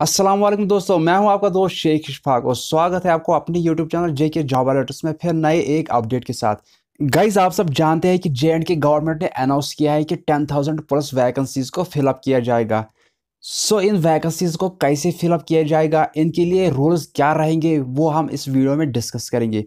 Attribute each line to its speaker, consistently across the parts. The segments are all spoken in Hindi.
Speaker 1: अस्सलाम वालेकुम दोस्तों मैं हूं आपका दोस्त शेख इशफाक और स्वागत है आपको अपने यूट्यूब चैनल जे के जॉब अलर्ट्स में फिर नए एक अपडेट के साथ गाइज आप सब जानते हैं कि जे एंड के गवर्नमेंट ने अनाउंस किया है कि टेन थाउजेंड प्लस वैकेंसीज़ को फिलअप किया जाएगा सो so, इन वैकेंसीज़ को कैसे फिलअप किया जाएगा इनके लिए रूल्स क्या रहेंगे वो हम इस वीडियो में डिस्कस करेंगे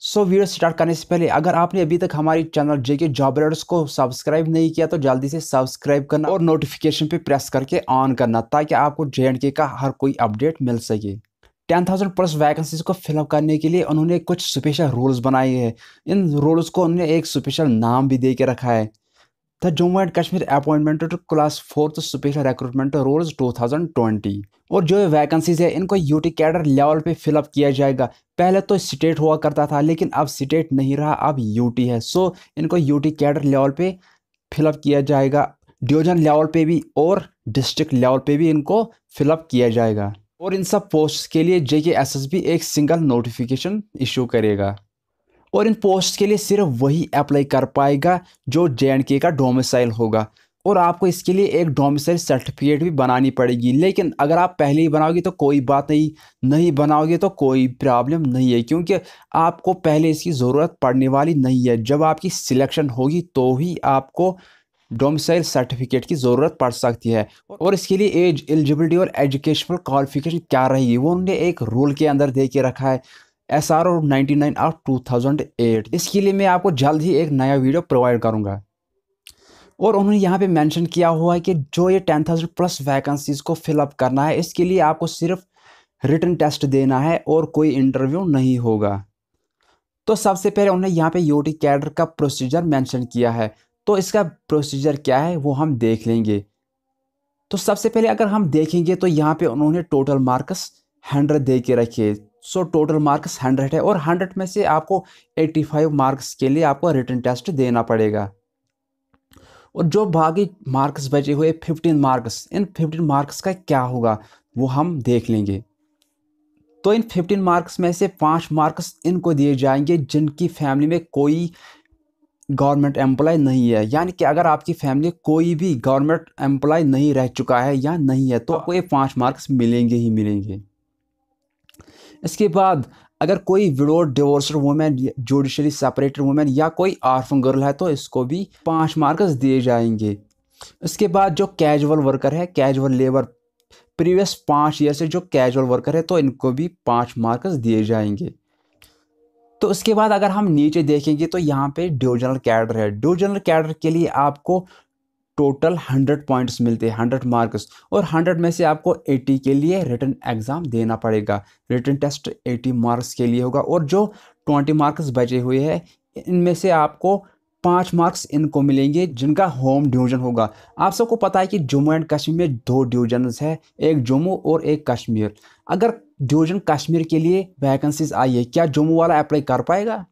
Speaker 1: सो so, वीडियो स्टार्ट करने से पहले अगर आपने अभी तक हमारी चैनल जेके जॉब रेडर्स को सब्सक्राइब नहीं किया तो जल्दी से सब्सक्राइब करना और नोटिफिकेशन पे प्रेस करके ऑन करना ताकि आपको जे एंड के का हर कोई अपडेट मिल सके टेन थाउजेंड प्लस वैकेंसीज को फिलअप करने के लिए उन्होंने कुछ स्पेशल रूल्स बनाए हैं इन रूल्स को उन्होंने एक स्पेशल नाम भी दे के रखा है the Jammu and Kashmir appointment to class fourth special recruitment rules 2020 और जो ये वैकेंसीज है इनको यूटी कैडर लेवल पे फिलअप किया जाएगा पहले तो स्टेट हुआ करता था लेकिन अब स्टेट नहीं रहा अब यूटी है सो इनको यूटी कैडर लेवल पे फिलअप किया जाएगा डिवीजन लेवल पे भी और डिस्ट्रिक्ट लेवल पे भी इनको फिलअप किया जाएगा और इन सब पोस्ट के लिए J K S S B एक सिंगल नोटिफिकेशन इशू करेगा और इन पोस्ट के लिए सिर्फ वही अप्लाई कर पाएगा जो जे का डोमिसाइल होगा और आपको इसके लिए एक डोमिसाइल सर्टिफिकेट भी बनानी पड़ेगी लेकिन अगर आप पहले ही बनाओगे तो कोई बात नहीं नहीं बनाओगे तो कोई प्रॉब्लम नहीं है क्योंकि आपको पहले इसकी ज़रूरत पड़ने वाली नहीं है जब आपकी सिलेक्शन होगी तो ही आपको डोमिसाइल सर्टिफिकेट की ज़रूरत पड़ सकती है और इसके लिए एज एलिजिबिलिटी और एजुकेशनल क्वालिफिकेशन क्या रहेगी वो उन्होंने एक रूल के अंदर दे के रखा है एस आर और ninety nine of two thousand eight इसके लिए मैं आपको जल्द ही एक नया वीडियो प्रोवाइड करूँगा और उन्होंने यहाँ पे मेंशन किया हुआ है कि जो ये टेन थाउजेंड प्लस वैकेंसीज़ को फिलअप करना है इसके लिए आपको सिर्फ रिटर्न टेस्ट देना है और कोई इंटरव्यू नहीं होगा तो सबसे पहले उन्होंने यहाँ पे यूटी कैडर का प्रोसीजर मेंशन किया है तो इसका प्रोसीजर क्या है वो हम देख लेंगे तो सबसे पहले अगर हम देखेंगे तो यहाँ पे उन्होंने टोटल मार्क्स हंड्रेड दे के रखे सो टोटल मार्क्स हंड्रेड है और हंड्रेड में से आपको एट्टी फाइव मार्क्स के लिए आपको रिटर्न टेस्ट देना पड़ेगा और जो बाकी मार्क्स बचे हुए फिफ्टीन मार्क्स इन फिफ्टीन मार्क्स का क्या होगा वो हम देख लेंगे तो इन फिफ्टीन मार्क्स में से पाँच मार्क्स इनको दिए जाएंगे जिनकी फैमिली में कोई गवर्नमेंट एम्प्लॉय नहीं है यानी कि अगर आपकी फैमिली कोई भी गवर्नमेंट एम्प्लॉय नहीं रह चुका है या नहीं है तो आपको ये पाँच मार्क्स मिलेंगे ही मिलेंगे इसके बाद अगर कोई widow divorced women judicially separated women या कोई आर्फन गर्ल है तो इसको भी पाँच मार्क्स दिए जाएंगे इसके बाद जो कैजुअल वर्कर है कैजुअल लेबर प्रीवियस पाँच ईयर से जो कैजुअल वर्कर है तो इनको भी पाँच मार्क्स दिए जाएंगे तो उसके बाद अगर हम नीचे देखेंगे तो यहाँ पे डिविजनल कैडर है डिविजनल कैडर के लिए आपको टोटल हंड्रेड पॉइंट्स मिलते हैं हंड्रेड मार्क्स और हंड्रेड में से आपको एटी के लिए रिटर्न एग्ज़ाम देना पड़ेगा रिटर्न टेस्ट एटी मार्क्स के लिए होगा और जो ट्वेंटी मार्क्स बचे हुए हैं इनमें से आपको पाँच मार्क्स इनको मिलेंगे जिनका होम डिवीजन होगा आप सबको पता है कि जम्मू एंड कश्मीर में दो डिवीजन है एक जम्मू और एक कश्मीर अगर डिवीजन कश्मीर के लिए वैकेंसीज आई है क्या जम्मू वाला अप्लाई कर पाएगा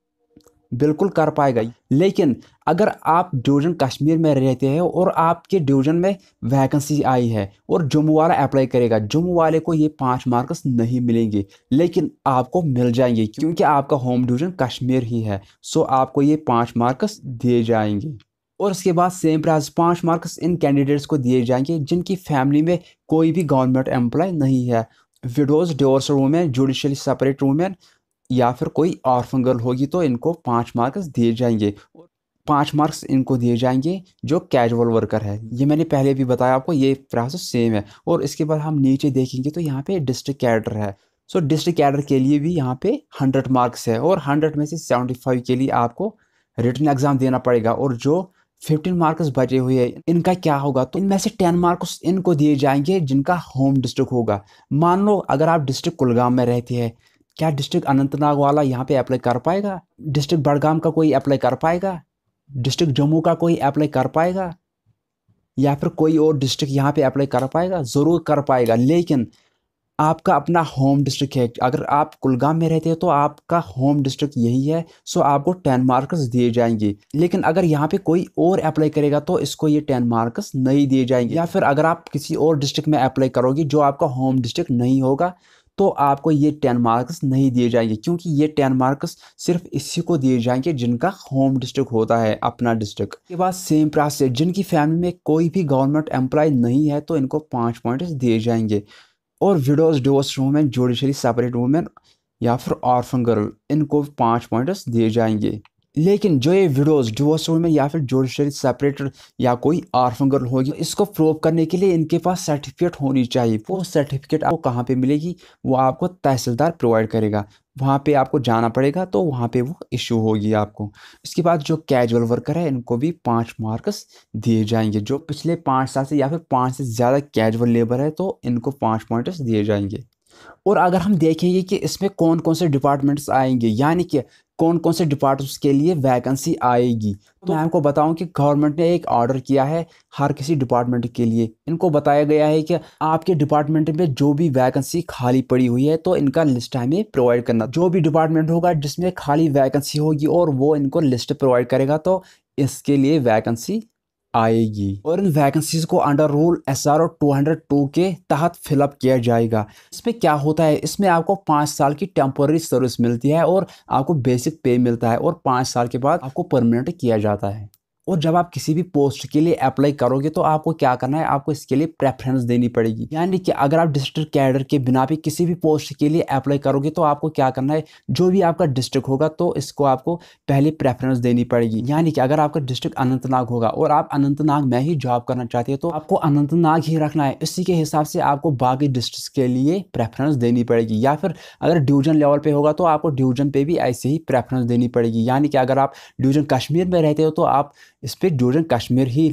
Speaker 1: बिल्कुल कर पाएगा लेकिन अगर आप डिवीजन कश्मीर में रहते हैं और आपके डिवीजन में वैकेंसी आई है और जम्मू वाला अप्लाई करेगा जम्मू वाले को ये पाँच मार्क्स नहीं मिलेंगे लेकिन आपको मिल जाएंगे क्योंकि आपका होम डिवीजन कश्मीर ही है सो आपको ये पाँच मार्क्स दिए जाएंगे और उसके बाद सेम प्राइस पाँच मार्क्स इन कैंडिडेट्स को दिए जाएंगे जिनकी फैमिली में कोई भी गवर्नमेंट एम्प्लॉय नहीं है widows divorce women judicially separate women या फिर कोई ऑर्फन गर्ल होगी तो इनको पाँच मार्क्स दिए जाएंगे पाँच मार्क्स इनको दिए जाएंगे जो कैजुअल वर्कर है ये मैंने पहले भी बताया आपको ये प्रोसेस सेम है और इसके बाद हम नीचे देखेंगे तो यहाँ पे डिस्ट्रिक्ट कैडर है सो डिस्ट्रिक्ट कैडर के लिए भी यहाँ पे हंड्रेड मार्क्स है और हंड्रेड में से सेवेंटी फाइव के लिए आपको रिटर्न एग्ज़ाम देना पड़ेगा और जो फिफ्टीन मार्क्स बचे हुए हैं इनका क्या होगा तो इनमें से टेन मार्क्स इनको दिए जाएंगे जिनका होम डिस्ट्रिक्ट होगा मान लो अगर आप डिस्ट्रिक्ट कुलगाम में रहते हैं क्या डिस्ट्रिक्ट अनंतनाग वाला यहाँ पे अप्लाई कर पाएगा डिस्ट्रिक्ट बड़गाम का कोई अप्लाई कर पाएगा डिस्ट्रिक्ट जम्मू का कोई अप्लाई कर पाएगा या फिर कोई और डिस्ट्रिक्ट यहाँ पे अप्लाई कर पाएगा ज़रूर कर पाएगा लेकिन आपका अपना होम डिस्ट्रिक्ट है अगर आप कुलगाम में रहते हैं तो आपका होम डिस्ट्रिक्ट यही है सो आपको टेन मार्क्स दिए जाएंगे लेकिन अगर यहाँ पे कोई और अप्लाई करेगा तो इसको ये टेन मार्क्स नहीं दिए जाएंगे या फिर अगर आप किसी और डिस्ट्रिक्ट में अप्लाई करोगे जो आपका होम डिस्ट्रिक्ट नहीं होगा तो आपको ये टेन मार्क्स नहीं दिए जाएंगे क्योंकि ये टेन मार्क्स सिर्फ इसी को दिए जाएंगे जिनका होम डिस्ट्रिक्ट होता है अपना डिस्ट्रिक्ट के बाद सेम प्रोसेस जिनकी फैमिली में कोई भी गवर्नमेंट एम्प्लॉय नहीं है तो इनको पाँच पॉइंट दिए जाएंगे और widows divorce women judiciary separate women या फिर ऑर्फन गर्ल इनको पाँच पॉइंट्स दिए जाएंगे लेकिन जो ये विडोज डिवोर्स में या फिर जोडिशरी सेपरेटर या कोई आर्फन गर्ल होगी इसको प्रूव करने के लिए इनके पास सर्टिफिकेट होनी चाहिए वो सर्टिफिकेट आपको कहाँ पे मिलेगी वो आपको तहसीलदार प्रोवाइड करेगा वहाँ पे आपको जाना पड़ेगा तो वहाँ पे वो इशू होगी आपको इसके बाद जो कैजुअल वर्कर है इनको भी पाँच मार्क्स दिए जाएंगे जो पिछले पाँच साल से या फिर पाँच से ज़्यादा कैजुअल लेबर है तो इनको पाँच पॉइंट्स दिए जाएंगे और अगर हम देखेंगे कि इसमें कौन कौन से डिपार्टमेंट्स आएंगे यानी कि कौन कौन से डिपार्टमेंट्स के लिए वैकेंसी आएगी तो मैं आपको बताऊं कि गवर्नमेंट ने एक ऑर्डर किया है हर किसी डिपार्टमेंट के लिए इनको बताया गया है कि आपके डिपार्टमेंट में जो भी वैकेंसी खाली पड़ी हुई है तो इनका लिस्ट हमें प्रोवाइड करना जो भी डिपार्टमेंट होगा जिसमें खाली वैकेंसी होगी और वो इनको लिस्ट प्रोवाइड करेगा तो इसके लिए वैकेंसी आएगी और इन वैकेंसीज को under rule S R O two hundred two के तहत फिलअप किया जाएगा इसमें क्या होता है इसमें आपको पाँच साल की टेम्पोरी सर्विस मिलती है और आपको बेसिक पे मिलता है और पाँच साल के बाद आपको परमानेंट किया जाता है और जब आप किसी भी पोस्ट के लिए अप्लाई करोगे तो आपको क्या करना है आपको इसके लिए प्रेफरेंस देनी पड़ेगी यानी कि अगर आप डिस्ट्रिक्ट कैडर के बिना भी किसी भी पोस्ट के लिए अप्लाई करोगे तो आपको क्या करना है जो भी आपका डिस्ट्रिक्ट होगा तो इसको आपको पहले प्रेफरेंस देनी पड़ेगी यानी कि अगर आपका डिस्ट्रिक्ट अनंतनाग होगा और आप अनंतनाग में ही जॉब करना चाहते हैं तो आपको अनंतनाग ही रखना है इसी के हिसाब से आपको बाकी डिस्ट्रिक्ट के लिए प्रेफरेंस देनी पड़ेगी या फिर अगर डिवीजन लेवल पर होगा तो आपको डिवीजन पर भी ऐसे ही प्रेफरेंस देनी पड़ेगी यानी कि अगर आप डिवीजन कश्मीर में रहते हो तो आप इस पर ड्यूरेंट कश्मीर ही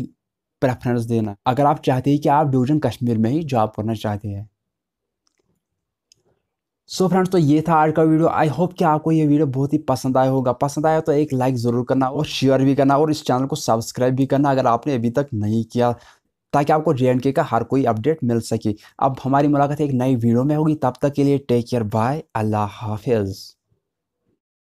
Speaker 1: प्रेफरेंस देना अगर आप चाहते हैं कि आप डिविज़न कश्मीर में ही जॉब करना चाहते हैं सो so फ्रेंड्स तो ये था आज का वीडियो आई होप कि आपको ये वीडियो बहुत ही पसंद आया होगा पसंद आया तो एक लाइक ज़रूर करना और शेयर भी करना और इस चैनल को सब्सक्राइब भी करना अगर आपने अभी तक नहीं किया ताकि आपको जे एंड के का हर कोई अपडेट मिल सके अब हमारी मुलाकात एक नई वीडियो में होगी तब तक के लिए टेक केयर बाय अल्लाह हाफिज़